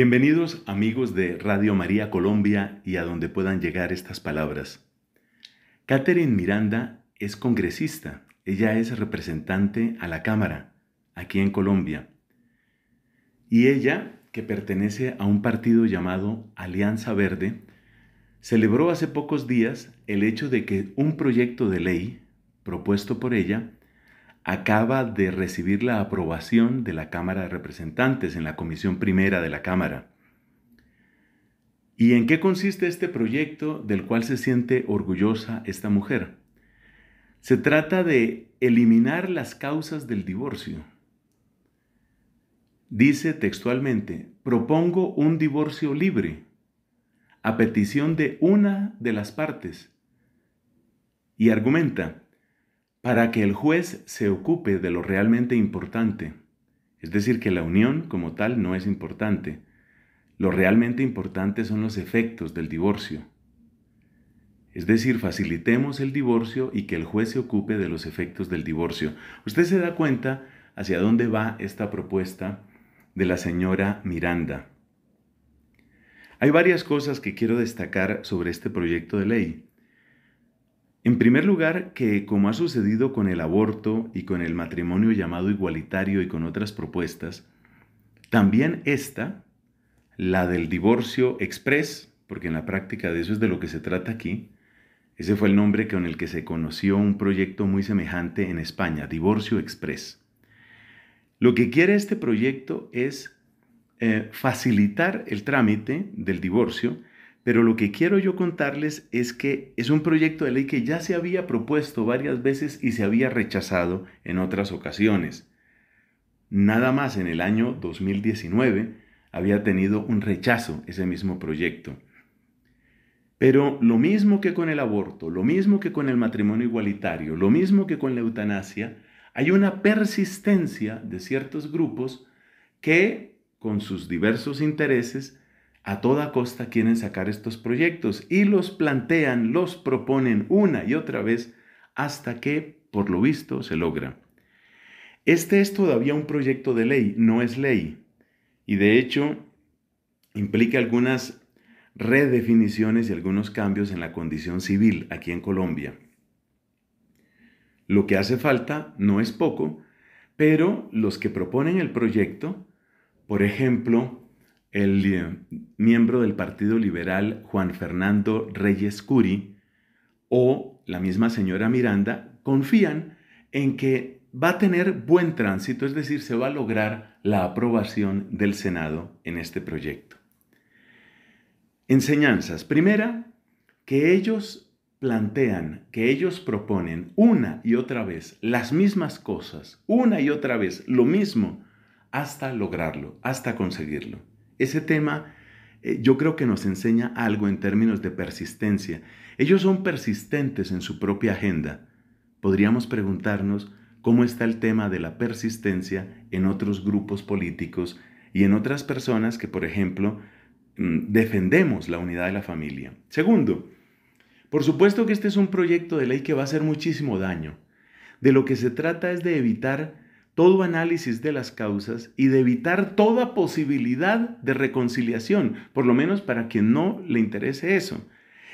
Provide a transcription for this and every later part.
Bienvenidos amigos de Radio María Colombia y a donde puedan llegar estas palabras. Catherine Miranda es congresista, ella es representante a la Cámara, aquí en Colombia. Y ella, que pertenece a un partido llamado Alianza Verde, celebró hace pocos días el hecho de que un proyecto de ley propuesto por ella acaba de recibir la aprobación de la Cámara de Representantes en la Comisión Primera de la Cámara. ¿Y en qué consiste este proyecto del cual se siente orgullosa esta mujer? Se trata de eliminar las causas del divorcio. Dice textualmente, propongo un divorcio libre a petición de una de las partes. Y argumenta, para que el juez se ocupe de lo realmente importante. Es decir, que la unión como tal no es importante. Lo realmente importante son los efectos del divorcio. Es decir, facilitemos el divorcio y que el juez se ocupe de los efectos del divorcio. Usted se da cuenta hacia dónde va esta propuesta de la señora Miranda. Hay varias cosas que quiero destacar sobre este proyecto de ley. En primer lugar, que como ha sucedido con el aborto y con el matrimonio llamado igualitario y con otras propuestas, también esta, la del divorcio express, porque en la práctica de eso es de lo que se trata aquí, ese fue el nombre con el que se conoció un proyecto muy semejante en España, divorcio express. Lo que quiere este proyecto es eh, facilitar el trámite del divorcio pero lo que quiero yo contarles es que es un proyecto de ley que ya se había propuesto varias veces y se había rechazado en otras ocasiones. Nada más en el año 2019 había tenido un rechazo ese mismo proyecto. Pero lo mismo que con el aborto, lo mismo que con el matrimonio igualitario, lo mismo que con la eutanasia, hay una persistencia de ciertos grupos que, con sus diversos intereses, a toda costa quieren sacar estos proyectos y los plantean, los proponen una y otra vez hasta que, por lo visto, se logra. Este es todavía un proyecto de ley, no es ley, y de hecho implica algunas redefiniciones y algunos cambios en la condición civil aquí en Colombia. Lo que hace falta no es poco, pero los que proponen el proyecto, por ejemplo, el miembro del Partido Liberal Juan Fernando Reyes Curi o la misma señora Miranda confían en que va a tener buen tránsito, es decir, se va a lograr la aprobación del Senado en este proyecto. Enseñanzas. Primera, que ellos plantean, que ellos proponen una y otra vez las mismas cosas, una y otra vez lo mismo, hasta lograrlo, hasta conseguirlo. Ese tema eh, yo creo que nos enseña algo en términos de persistencia. Ellos son persistentes en su propia agenda. Podríamos preguntarnos cómo está el tema de la persistencia en otros grupos políticos y en otras personas que, por ejemplo, mm, defendemos la unidad de la familia. Segundo, por supuesto que este es un proyecto de ley que va a hacer muchísimo daño. De lo que se trata es de evitar todo análisis de las causas y de evitar toda posibilidad de reconciliación, por lo menos para quien no le interese eso.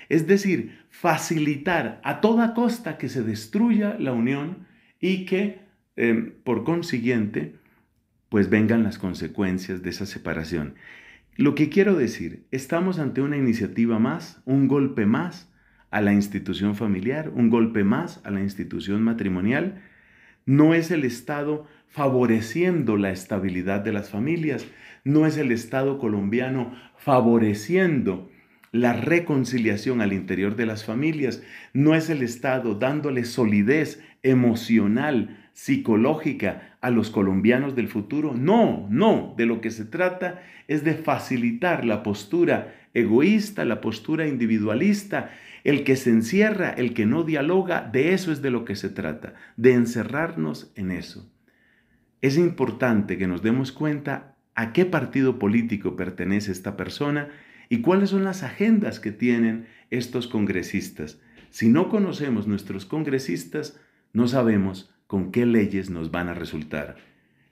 Es decir, facilitar a toda costa que se destruya la unión y que, em, por consiguiente, pues vengan las consecuencias de esa separación. Lo que quiero decir, estamos ante una iniciativa más, un golpe más a la institución familiar, un golpe más a la institución matrimonial, no es el Estado favoreciendo la estabilidad de las familias, no es el Estado colombiano favoreciendo la reconciliación al interior de las familias, no es el Estado dándole solidez emocional psicológica a los colombianos del futuro. No, no, de lo que se trata es de facilitar la postura egoísta, la postura individualista, el que se encierra, el que no dialoga, de eso es de lo que se trata, de encerrarnos en eso. Es importante que nos demos cuenta a qué partido político pertenece esta persona y cuáles son las agendas que tienen estos congresistas. Si no conocemos nuestros congresistas, no sabemos con qué leyes nos van a resultar.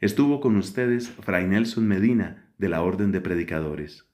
Estuvo con ustedes Fray Nelson Medina, de la Orden de Predicadores.